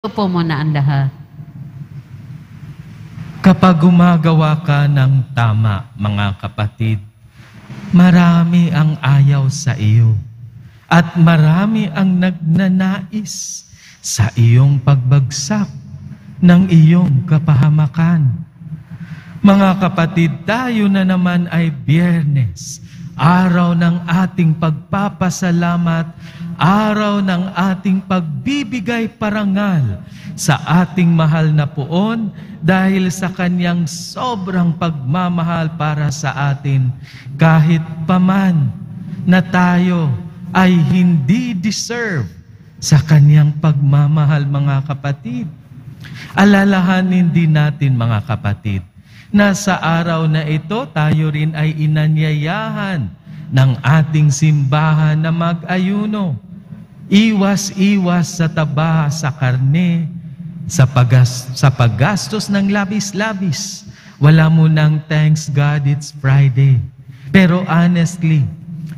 Upo muna ang lahat. Kapag gumagawa ka ng tama, mga kapatid, marami ang ayaw sa iyo at marami ang nagnanais sa iyong pagbagsak ng iyong kapahamakan. Mga kapatid, tayo na naman ay biyernes araw ng ating pagpapasalamat, araw ng ating pagbibigay parangal sa ating mahal na poon dahil sa kanyang sobrang pagmamahal para sa atin kahit paman na tayo ay hindi deserve sa kanyang pagmamahal mga kapatid. Alalahanin din natin mga kapatid na sa araw na ito tayo rin ay inanyayahan ng ating simbahan na mag-ayuno. Iwas-iwas sa taba, sa karne, sa, pagas sa paggastos ng labis-labis. Wala mo ng thanks God, it's Friday. Pero honestly,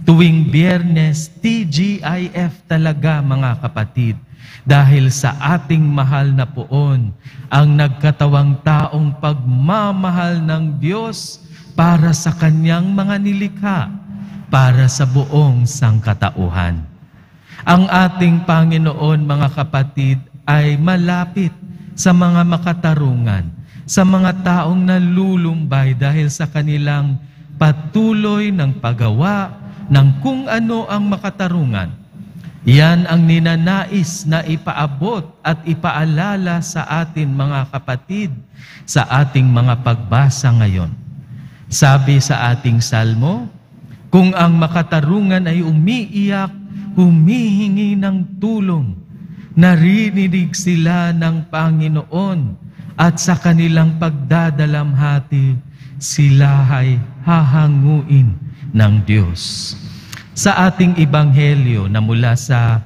tuwing biyernes, TGIF talaga mga kapatid. Dahil sa ating mahal na poon, ang nagkatawang taong pagmamahal ng Diyos para sa kanyang mga nilikha, para sa buong sangkatauhan. Ang ating Panginoon, mga kapatid, ay malapit sa mga makatarungan, sa mga taong nalulumbay dahil sa kanilang patuloy ng paggawa ng kung ano ang makatarungan. Yan ang ninanais na ipaabot at ipaalala sa atin mga kapatid sa ating mga pagbasa ngayon. Sabi sa ating salmo, kung ang makatarungan ay umiiyak, humihingi ng tulong, narininig sila ng Panginoon at sa kanilang pagdadalamhati, sila ay hahanguin ng Diyos. Sa ating Ebanghelyo na mula sa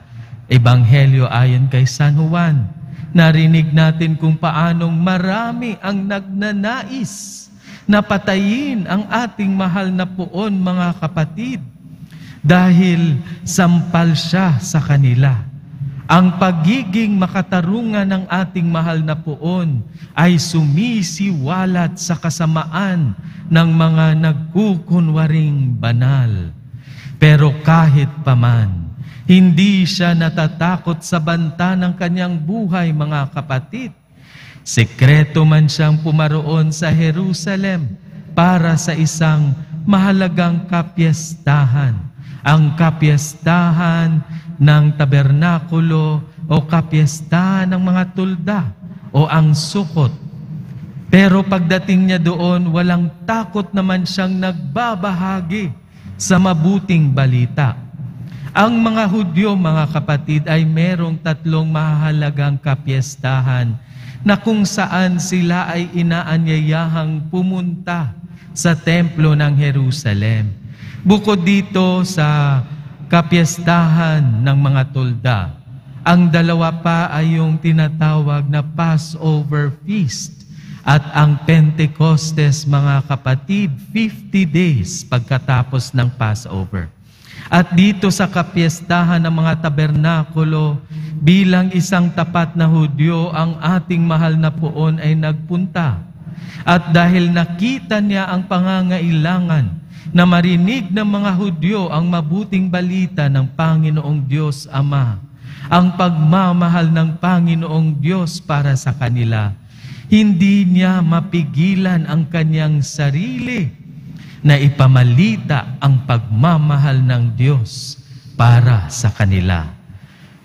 Ebanghelyo ayon kay San Juan, narinig natin kung paanong marami ang nagnanais na patayin ang ating mahal na puon, mga kapatid dahil sampal siya sa kanila ang pagiging makatarungan ng ating mahal na poon ay sumisiwalat sa kasamaan ng mga nagkukunwaring banal. Pero kahit paman, hindi siya natatakot sa banta ng kanyang buhay, mga kapatid. Sekreto man siyang pumaroon sa Jerusalem para sa isang mahalagang kapyestahan ang kapiestahan ng tabernakulo o kapiestahan ng mga tulda o ang sukot. Pero pagdating niya doon, walang takot naman siyang nagbabahagi sa mabuting balita. Ang mga Hudyo, mga kapatid, ay merong tatlong mahalagang kapiestahan na kung saan sila ay inaanyayahang pumunta sa templo ng Jerusalem. Bukod dito sa kapiestahan ng mga tulda, ang dalawa pa ay yung tinatawag na Passover Feast at ang Pentecostes mga kapatid, 50 days pagkatapos ng Passover. At dito sa kapiestahan ng mga tabernakulo, bilang isang tapat na Hudyo, ang ating mahal na poon ay nagpunta. At dahil nakita niya ang pangangailangan na marinig ng mga Hudyo ang mabuting balita ng Panginoong Diyos Ama, ang pagmamahal ng Panginoong Diyos para sa kanila. Hindi niya mapigilan ang kanyang sarili na ipamalita ang pagmamahal ng Diyos para sa kanila.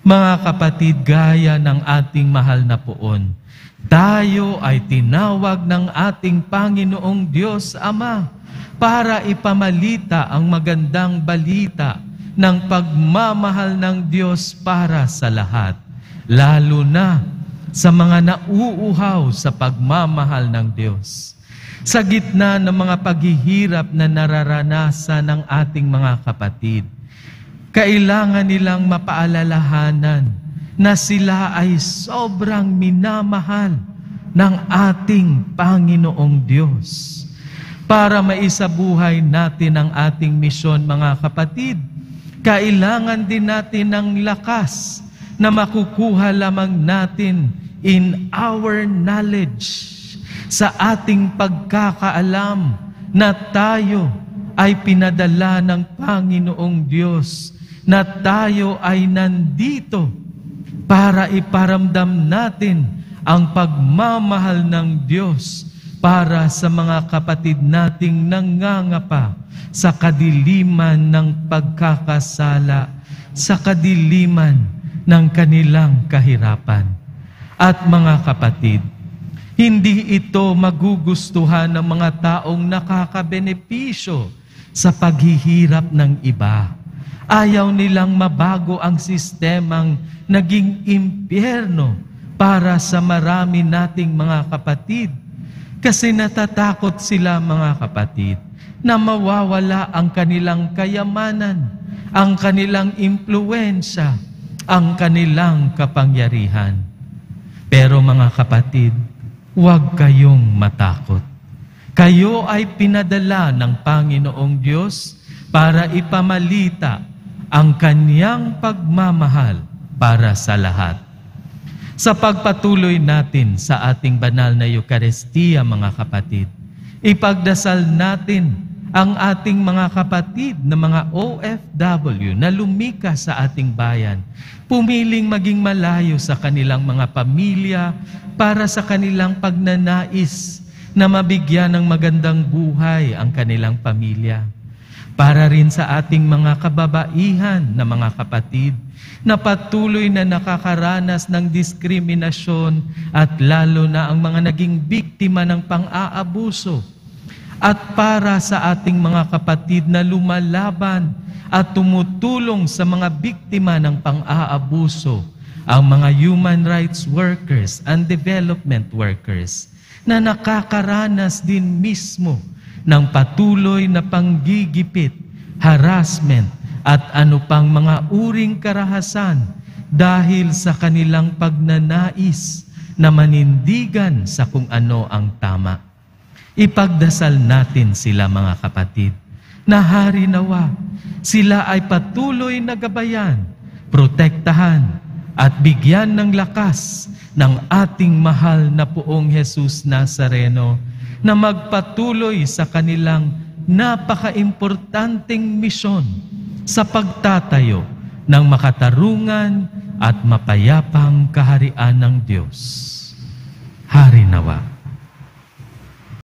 Mga kapatid, gaya ng ating mahal na poon, tayo ay tinawag ng ating Panginoong Diyos Ama para ipamalita ang magandang balita ng pagmamahal ng Diyos para sa lahat, lalo na sa mga nauuhaw sa pagmamahal ng Diyos. Sa gitna ng mga paghihirap na nararanasan ng ating mga kapatid, kailangan nilang mapaalalahanan na sila ay sobrang minamahal ng ating Panginoong Diyos para maisabuhay natin ang ating misyon, mga kapatid. Kailangan din natin ng lakas na makukuha lamang natin in our knowledge sa ating pagkakaalam na tayo ay pinadala ng Panginoong Diyos, na tayo ay nandito para iparamdam natin ang pagmamahal ng Diyos para sa mga kapatid nating nangangapa sa kadiliman ng pagkakasala, sa kadiliman ng kanilang kahirapan. At mga kapatid, hindi ito magugustuhan ng mga taong nakakabenepisyo sa paghihirap ng iba. Ayaw nilang mabago ang sistemang naging impyerno para sa marami nating mga kapatid kasi natatakot sila mga kapatid na mawawala ang kanilang kayamanan, ang kanilang impluensya, ang kanilang kapangyarihan. Pero mga kapatid, huwag kayong matakot. Kayo ay pinadala ng Panginoong Diyos para ipamalita ang kanyang pagmamahal para sa lahat sa pagpatuloy natin sa ating banal na Eukaristiya, mga kapatid. Ipagdasal natin ang ating mga kapatid na mga OFW na lumika sa ating bayan, pumiling maging malayo sa kanilang mga pamilya para sa kanilang pagnanais na mabigyan ng magandang buhay ang kanilang pamilya para rin sa ating mga kababaihan na mga kapatid na patuloy na nakakaranas ng diskriminasyon at lalo na ang mga naging biktima ng pang-aabuso at para sa ating mga kapatid na lumalaban at tumutulong sa mga biktima ng pang-aabuso, ang mga human rights workers and development workers na nakakaranas din mismo ng patuloy na panggigipit, harassment at ano pang mga uring karahasan dahil sa kanilang pagnanais na manindigan sa kung ano ang tama. Ipagdasal natin sila mga kapatid na hari nawa sila ay patuloy na gabayan, protektahan at bigyan ng lakas ng ating mahal na poong Jesus Nazareno na magpatuloy sa kanilang napakaimportanteng misyon sa pagtatayo ng makatarungan at mapayapang kaharian ng Diyos. Hari nawa